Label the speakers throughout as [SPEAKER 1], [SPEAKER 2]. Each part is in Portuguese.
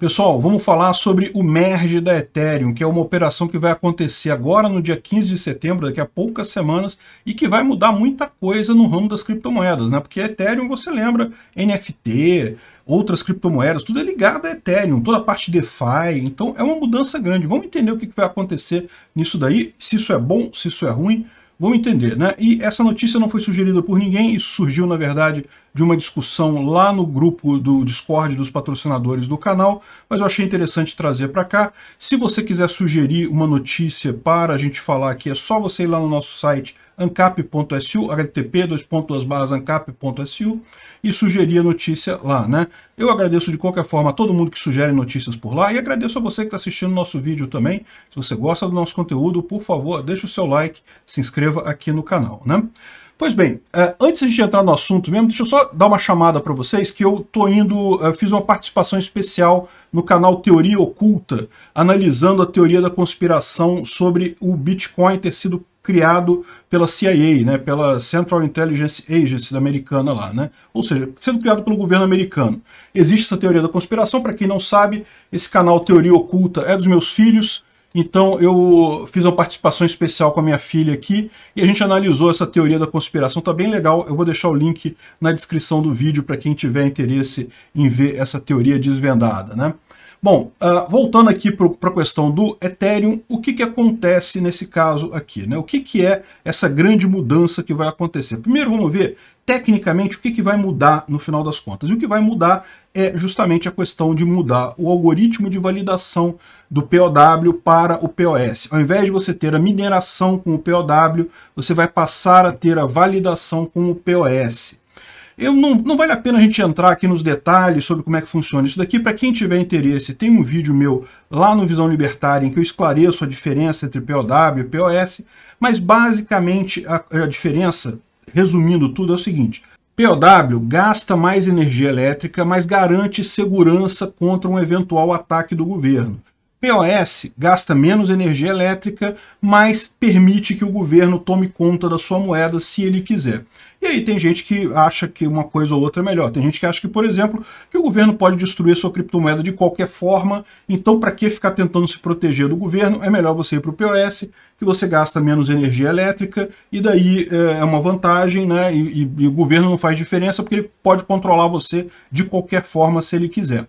[SPEAKER 1] Pessoal, vamos falar sobre o merge da Ethereum, que é uma operação que vai acontecer agora no dia 15 de setembro, daqui a poucas semanas, e que vai mudar muita coisa no ramo das criptomoedas, né? Porque a Ethereum, você lembra, NFT, outras criptomoedas, tudo é ligado a Ethereum, toda a parte DeFi, então é uma mudança grande. Vamos entender o que vai acontecer nisso daí, se isso é bom, se isso é ruim, vamos entender, né? E essa notícia não foi sugerida por ninguém, isso surgiu, na verdade, de uma discussão lá no grupo do Discord dos patrocinadores do canal, mas eu achei interessante trazer para cá. Se você quiser sugerir uma notícia para a gente falar aqui, é só você ir lá no nosso site ancap.su, http://ancap.su e sugerir a notícia lá, né? Eu agradeço de qualquer forma a todo mundo que sugere notícias por lá e agradeço a você que está assistindo nosso vídeo também. Se você gosta do nosso conteúdo, por favor, deixe o seu like, se inscreva aqui no canal, né? Pois bem, é, antes de entrar no assunto mesmo, deixa eu só dar uma chamada para vocês que eu tô indo, é, fiz uma participação especial no canal Teoria Oculta, analisando a teoria da conspiração sobre o Bitcoin ter sido criado pela CIA, né, pela Central Intelligence Agency americana lá, né? Ou seja, sendo criado pelo governo americano. Existe essa teoria da conspiração, para quem não sabe, esse canal Teoria Oculta é dos meus filhos, então eu fiz uma participação especial com a minha filha aqui e a gente analisou essa teoria da conspiração, tá bem legal. Eu vou deixar o link na descrição do vídeo para quem tiver interesse em ver essa teoria desvendada, né? Bom, uh, voltando aqui para a questão do Ethereum, o que, que acontece nesse caso aqui? Né? O que, que é essa grande mudança que vai acontecer? Primeiro, vamos ver tecnicamente o que, que vai mudar no final das contas. E o que vai mudar é justamente a questão de mudar o algoritmo de validação do POW para o POS. Ao invés de você ter a mineração com o POW, você vai passar a ter a validação com o POS. Eu não, não vale a pena a gente entrar aqui nos detalhes sobre como é que funciona isso daqui. Para quem tiver interesse, tem um vídeo meu lá no Visão Libertária em que eu esclareço a diferença entre POW e POS, mas basicamente a, a diferença, resumindo tudo, é o seguinte. POW gasta mais energia elétrica, mas garante segurança contra um eventual ataque do governo. POS gasta menos energia elétrica, mas permite que o governo tome conta da sua moeda se ele quiser. E aí tem gente que acha que uma coisa ou outra é melhor. Tem gente que acha que, por exemplo, que o governo pode destruir sua criptomoeda de qualquer forma, então para que ficar tentando se proteger do governo? É melhor você ir para o POS, que você gasta menos energia elétrica, e daí eh, é uma vantagem, né? E, e, e o governo não faz diferença porque ele pode controlar você de qualquer forma se ele quiser.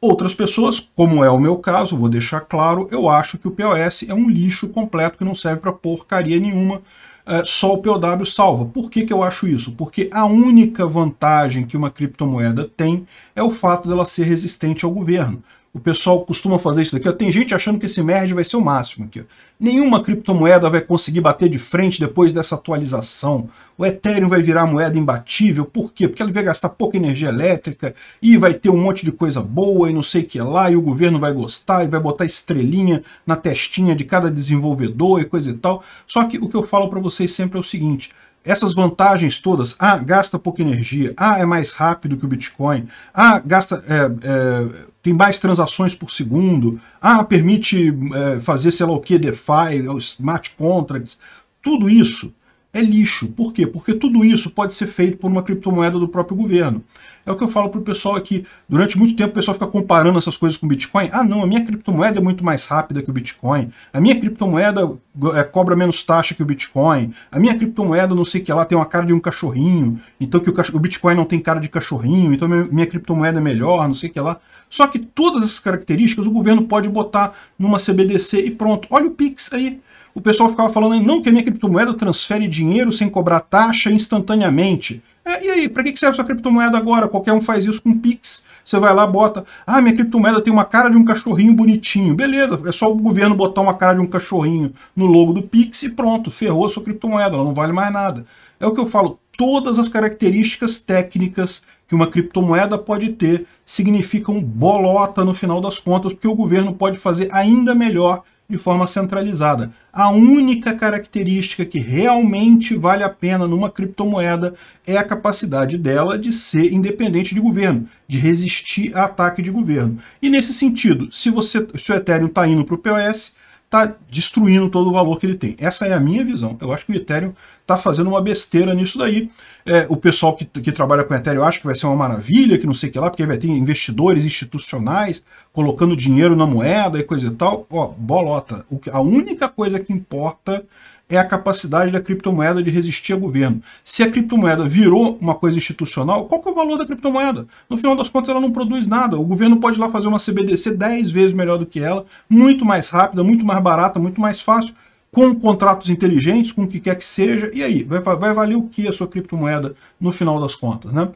[SPEAKER 1] Outras pessoas, como é o meu caso, vou deixar claro, eu acho que o POS é um lixo completo que não serve para porcaria nenhuma, é, só o POW salva. Por que, que eu acho isso? Porque a única vantagem que uma criptomoeda tem é o fato dela ser resistente ao governo. O pessoal costuma fazer isso daqui. Ó. Tem gente achando que esse merge vai ser o máximo aqui. Ó. Nenhuma criptomoeda vai conseguir bater de frente depois dessa atualização. O Ethereum vai virar moeda imbatível. Por quê? Porque ele vai gastar pouca energia elétrica e vai ter um monte de coisa boa e não sei o que lá. E o governo vai gostar e vai botar estrelinha na testinha de cada desenvolvedor e coisa e tal. Só que o que eu falo para vocês sempre é o seguinte essas vantagens todas, ah, gasta pouca energia, ah, é mais rápido que o Bitcoin, ah, gasta, é, é, tem mais transações por segundo, ah, permite é, fazer sei lá o que, DeFi, smart contracts, tudo isso é lixo. Por quê? Porque tudo isso pode ser feito por uma criptomoeda do próprio governo. É o que eu falo para o pessoal aqui. Durante muito tempo o pessoal fica comparando essas coisas com o Bitcoin. Ah não, a minha criptomoeda é muito mais rápida que o Bitcoin. A minha criptomoeda é, cobra menos taxa que o Bitcoin. A minha criptomoeda, não sei o que lá, tem uma cara de um cachorrinho. Então que o, Bitcoin não tem cara de cachorrinho. Então minha, minha criptomoeda é melhor, não sei o que lá. Só que todas essas características o governo pode botar numa CBDC e pronto. Olha o Pix aí o pessoal ficava falando, não, que a minha criptomoeda transfere dinheiro sem cobrar taxa instantaneamente. É, e aí, para que serve sua criptomoeda agora? Qualquer um faz isso com Pix. Você vai lá, bota, ah, minha criptomoeda tem uma cara de um cachorrinho bonitinho. Beleza, é só o governo botar uma cara de um cachorrinho no logo do Pix e pronto, ferrou a sua criptomoeda, ela não vale mais nada. É o que eu falo, todas as características técnicas que uma criptomoeda pode ter significam bolota no final das contas, porque o governo pode fazer ainda melhor de forma centralizada. A única característica que realmente vale a pena numa criptomoeda é a capacidade dela de ser independente de governo, de resistir a ataque de governo. E nesse sentido, se, você, se o Ethereum está indo para o POS, está destruindo todo o valor que ele tem. Essa é a minha visão. Eu acho que o Ethereum está fazendo uma besteira nisso daí. É, o pessoal que, que, trabalha com Ethereum acha que vai ser uma maravilha, que não sei o que lá, porque vai ter investidores institucionais colocando dinheiro na moeda e coisa e tal. Ó, bolota. a única coisa que importa é a capacidade da criptomoeda de resistir a governo. Se a criptomoeda virou uma coisa institucional, qual que é o valor da criptomoeda? No final das contas, ela não produz nada. O governo pode ir lá fazer uma CBDC 10 vezes melhor do que ela, muito mais rápida, muito mais barata, muito mais fácil, com contratos inteligentes, com o que quer que seja. E aí, vai, vai valer o que a sua criptomoeda no final das contas, né?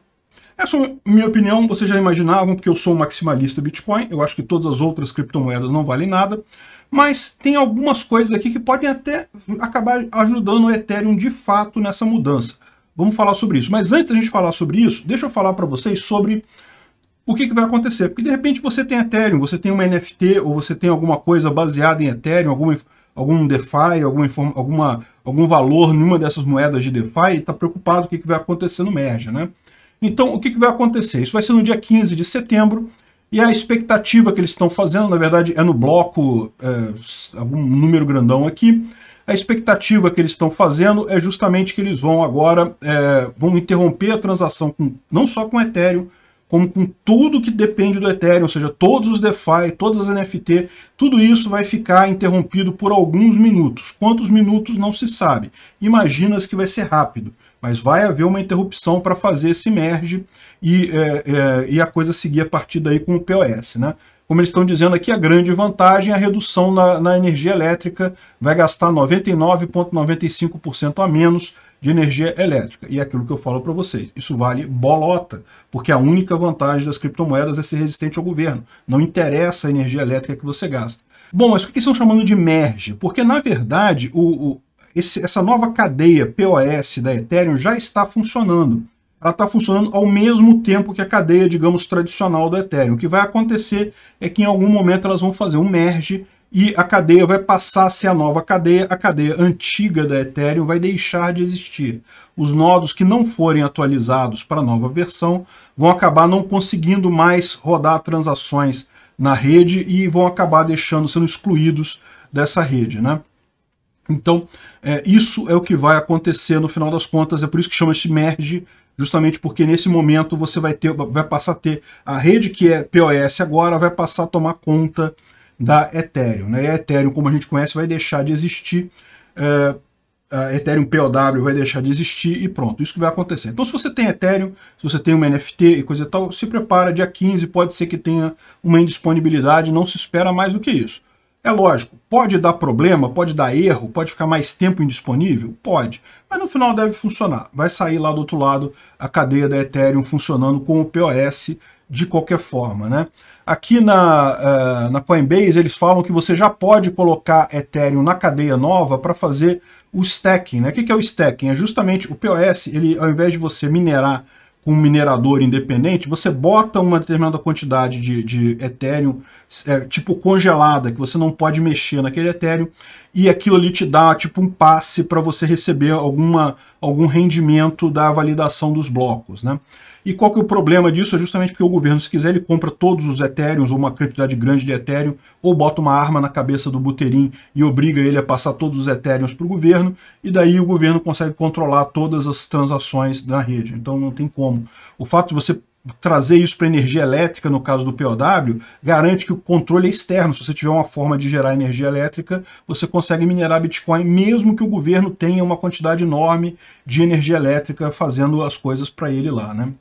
[SPEAKER 1] Essa é minha opinião, vocês já imaginavam, porque eu sou um maximalista Bitcoin, eu acho que todas as outras criptomoedas não valem nada mas tem algumas coisas aqui que podem até acabar ajudando o Ethereum de fato nessa mudança. Vamos falar sobre isso. Mas antes da gente falar sobre isso, deixa eu falar para vocês sobre o que, que, vai acontecer. Porque de repente você tem Ethereum, você tem uma NFT, ou você tem alguma coisa baseada em Ethereum, alguma, algum DeFi, alguma, alguma, algum valor numa dessas moedas de DeFi, e está preocupado com o que, que, vai acontecer no Merge, né? Então, o que, que vai acontecer? Isso vai ser no dia 15 de setembro, e a expectativa que eles estão fazendo, na verdade, é no bloco, é, algum número grandão aqui, a expectativa que eles estão fazendo é justamente que eles vão agora, é, vão interromper a transação com, não só com Ethereum, como com tudo que depende do Ethereum, ou seja, todos os DeFi, todas as NFT, tudo isso vai ficar interrompido por alguns minutos. Quantos minutos não se sabe. Imaginas que vai ser rápido mas vai haver uma interrupção para fazer esse merge e, é, é, e a coisa seguir a partir daí com o POS. Né? Como eles estão dizendo aqui, a grande vantagem é a redução na, na energia elétrica, vai gastar 99,95% a menos de energia elétrica. E é aquilo que eu falo para vocês, isso vale bolota, porque a única vantagem das criptomoedas é ser resistente ao governo. Não interessa a energia elétrica que você gasta. Bom, mas o que estão chamando de merge? Porque, na verdade, o, o esse, essa nova cadeia POS da Ethereum já está funcionando. Ela está funcionando ao mesmo tempo que a cadeia, digamos, tradicional da Ethereum. O que vai acontecer é que em algum momento elas vão fazer um merge e a cadeia vai passar a ser a nova cadeia, a cadeia antiga da Ethereum vai deixar de existir. Os nodos que não forem atualizados para a nova versão vão acabar não conseguindo mais rodar transações na rede e vão acabar deixando, sendo excluídos dessa rede, né? Então, é, isso é o que vai acontecer no final das contas, é por isso que chama-se merge, justamente porque nesse momento você vai, ter, vai passar a ter a rede que é POS agora, vai passar a tomar conta da Ethereum. Né? E a Ethereum, como a gente conhece, vai deixar de existir, é, a Ethereum POW vai deixar de existir e pronto, isso que vai acontecer. Então se você tem Ethereum, se você tem uma NFT e coisa e tal, se prepara, dia 15 pode ser que tenha uma indisponibilidade, não se espera mais do que isso. É lógico, pode dar problema, pode dar erro, pode ficar mais tempo indisponível? Pode. Mas no final deve funcionar. Vai sair lá do outro lado a cadeia da Ethereum funcionando com o POS de qualquer forma. Né? Aqui na, uh, na Coinbase eles falam que você já pode colocar Ethereum na cadeia nova para fazer o stacking. Né? O que é o stacking? É justamente o POS, ele, ao invés de você minerar com um minerador independente, você bota uma determinada quantidade de, de Ethereum, é, tipo congelada, que você não pode mexer naquele Ethereum, e aquilo ali te dá tipo um passe para você receber alguma, algum rendimento da validação dos blocos. Né? E qual que é o problema disso? É justamente porque o governo, se quiser, ele compra todos os Ethereum ou uma quantidade grande de Ethereum, ou bota uma arma na cabeça do Buterin e obriga ele a passar todos os Ethereum para o governo, e daí o governo consegue controlar todas as transações na rede. Então não tem como. O fato de você trazer isso para energia elétrica, no caso do POW, garante que o controle é externo. Se você tiver uma forma de gerar energia elétrica, você consegue minerar Bitcoin, mesmo que o governo tenha uma quantidade enorme de energia elétrica fazendo as coisas para ele lá. Né?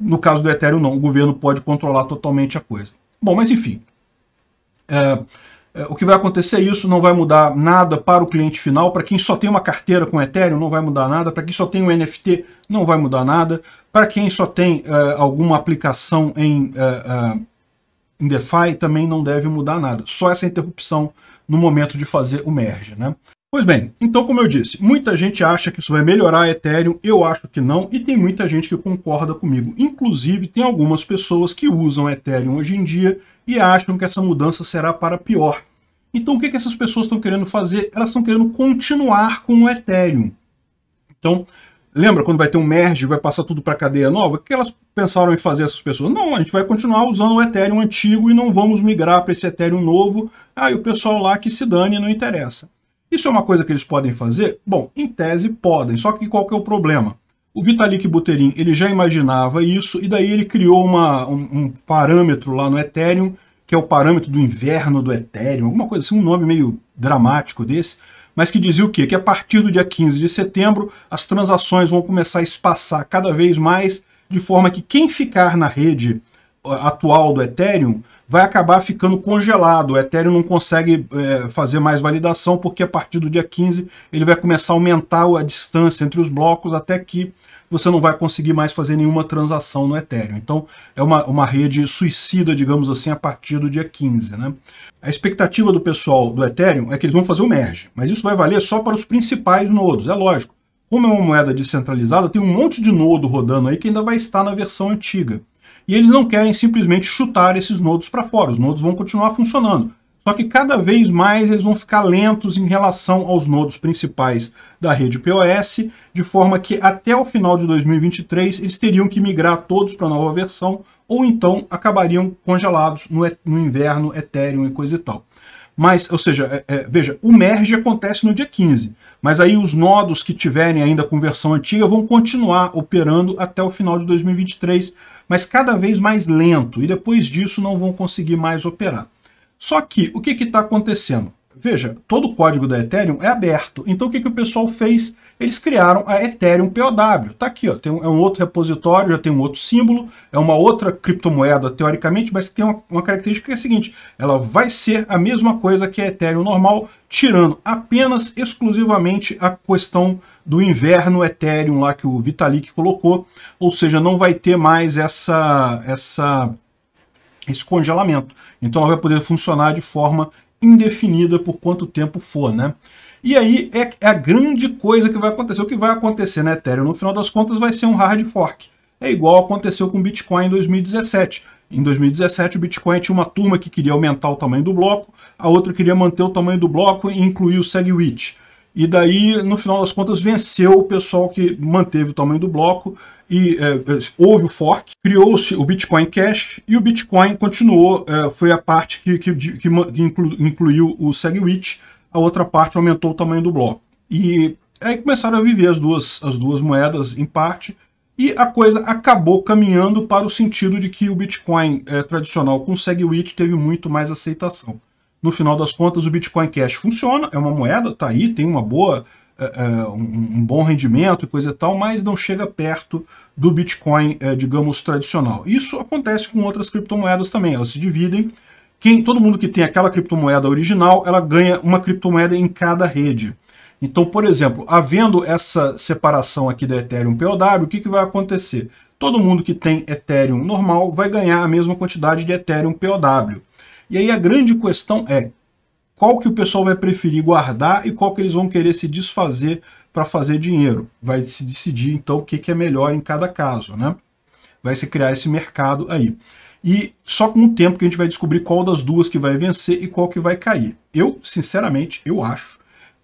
[SPEAKER 1] No caso do Ethereum, não. O governo pode controlar totalmente a coisa. Bom, mas enfim. É, é, o que vai acontecer é isso, não vai mudar nada para o cliente final, para quem só tem uma carteira com Ethereum não vai mudar nada, para quem só tem um NFT não vai mudar nada, para quem só tem uh, alguma aplicação em, uh, uh, em DeFi também não deve mudar nada, só essa interrupção no momento de fazer o merge. Né? Pois bem, então como eu disse, muita gente acha que isso vai melhorar a Ethereum, eu acho que não, e tem muita gente que concorda comigo. Inclusive, tem algumas pessoas que usam Ethereum hoje em dia e acham que essa mudança será para pior. Então o que, que essas pessoas estão querendo fazer? Elas estão querendo continuar com o Ethereum. Então, lembra quando vai ter um merge, vai passar tudo para a cadeia nova? O que elas pensaram em fazer essas pessoas? Não, a gente vai continuar usando o Ethereum antigo e não vamos migrar para esse Ethereum novo. Ah, e o pessoal lá que se dane, não interessa. Isso é uma coisa que eles podem fazer? Bom, em tese podem, só que qual que é o problema? O Vitalik Buterin ele já imaginava isso e daí ele criou uma, um, um, parâmetro lá no Ethereum, que é o parâmetro do inverno do Ethereum, alguma coisa assim, um nome meio dramático desse, mas que dizia o quê? Que a partir do dia 15 de setembro as transações vão começar a espaçar cada vez mais, de forma que quem ficar na rede atual do Ethereum vai acabar ficando congelado. O Ethereum não consegue é, fazer mais validação, porque a partir do dia 15 ele vai começar a aumentar a distância entre os blocos até que você não vai conseguir mais fazer nenhuma transação no Ethereum. Então é uma, uma rede suicida, digamos assim, a partir do dia 15. Né? A expectativa do pessoal do Ethereum é que eles vão fazer o merge, mas isso vai valer só para os principais nodos, é lógico. Como é uma moeda descentralizada, tem um monte de nodo rodando aí que ainda vai estar na versão antiga e eles não querem simplesmente chutar esses nodos para fora. Os nodos vão continuar funcionando. Só que cada vez mais eles vão ficar lentos em relação aos nodos principais da rede POS, de forma que até o final de 2023 eles teriam que migrar todos para a nova versão, ou então acabariam congelados no, no inverno, Ethereum e coisa e tal. Mas, ou seja, é, é, veja, o merge acontece no dia 15, mas aí os nodos que tiverem ainda com versão antiga vão continuar operando até o final de 2023, mas cada vez mais lento, e depois disso não vão conseguir mais operar. Só que, o que está acontecendo? Veja, todo o código da Ethereum é aberto, então o que, que o pessoal fez? eles criaram a Ethereum POW. Está aqui, ó, tem um, é um outro repositório, já tem um outro símbolo, é uma outra criptomoeda, teoricamente, mas que tem uma, uma característica que é a seguinte, ela vai ser a mesma coisa que a Ethereum normal, tirando apenas, exclusivamente, a questão do inverno Ethereum lá que o Vitalik colocou, ou seja, não vai ter mais essa... essa esse congelamento. Então ela vai poder funcionar de forma indefinida por quanto tempo for, né? E aí é, é a grande coisa que vai acontecer. O que vai acontecer na Ethereum, no final das contas, vai ser um hard fork. É igual aconteceu com o Bitcoin em 2017. Em 2017, o Bitcoin tinha uma turma que queria aumentar o tamanho do bloco, a outra queria manter o tamanho do bloco e incluir o SegWit. E daí, no final das contas, venceu o pessoal que manteve o tamanho do bloco e é, é houve o fork, criou-se o Bitcoin Cash e o Bitcoin continuou, é, foi a parte que, que, que incluiu o SegWit, a outra parte aumentou o tamanho do bloco. E aí começaram a viver as duas, as duas moedas em parte, e a coisa acabou caminhando para o sentido de que o Bitcoin é, tradicional com SegWit teve muito mais aceitação. No final das contas, o Bitcoin Cash funciona, é uma moeda, está aí, tem uma boa, é, um, um, bom rendimento e coisa e tal, mas não chega perto do Bitcoin, é, digamos, tradicional. Isso acontece com outras criptomoedas também, elas se dividem, quem, todo mundo que tem aquela criptomoeda original, ela ganha uma criptomoeda em cada rede. Então, por exemplo, havendo essa separação aqui da Ethereum POW, o que, que vai acontecer? Todo mundo que tem Ethereum normal vai ganhar a mesma quantidade de Ethereum POW. E aí a grande questão é qual que o pessoal vai preferir guardar e qual que eles vão querer se desfazer para fazer dinheiro. Vai se decidir, então, o que, que é melhor em cada caso, né? Vai se criar esse mercado aí. E só com o tempo que a gente vai descobrir qual das duas que vai vencer e qual que vai cair. Eu, sinceramente, eu acho,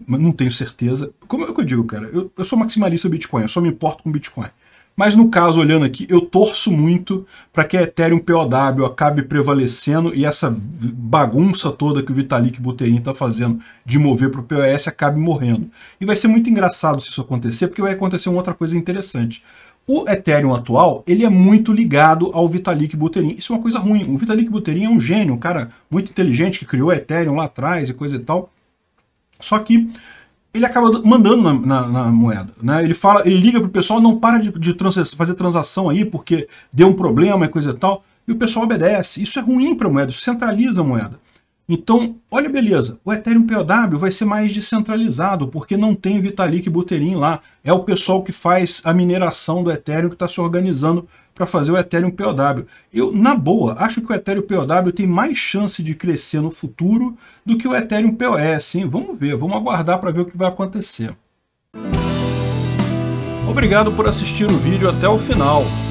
[SPEAKER 1] mas não tenho certeza. Como é que eu digo, cara? Eu, eu sou maximalista Bitcoin, eu só me importo com Bitcoin. Mas no caso, olhando aqui, eu torço muito para que a Ethereum POW acabe prevalecendo e essa bagunça toda que o Vitalik Buterin está fazendo de mover para o POS acabe morrendo. E vai ser muito engraçado se isso acontecer, porque vai acontecer uma outra coisa interessante. O Ethereum atual, ele é muito ligado ao Vitalik Buterin. Isso é uma coisa ruim. O Vitalik Buterin é um gênio, um cara muito inteligente que criou o Ethereum lá atrás e coisa e tal. Só que ele acaba mandando na, na, na moeda. Né? Ele fala, ele liga pro pessoal, não para de, de trans, fazer transação aí porque deu um problema e coisa e tal. E o pessoal obedece. Isso é ruim para a moeda, isso centraliza a moeda. Então, olha beleza, o Ethereum POW vai ser mais descentralizado, porque não tem Vitalik Buterin lá. É o pessoal que faz a mineração do Ethereum que está se organizando para fazer o Ethereum POW. Eu, na boa, acho que o Ethereum POW tem mais chance de crescer no futuro do que o Ethereum POS, hein? Vamos ver, vamos aguardar para ver o que vai acontecer. Obrigado por assistir o vídeo até o final.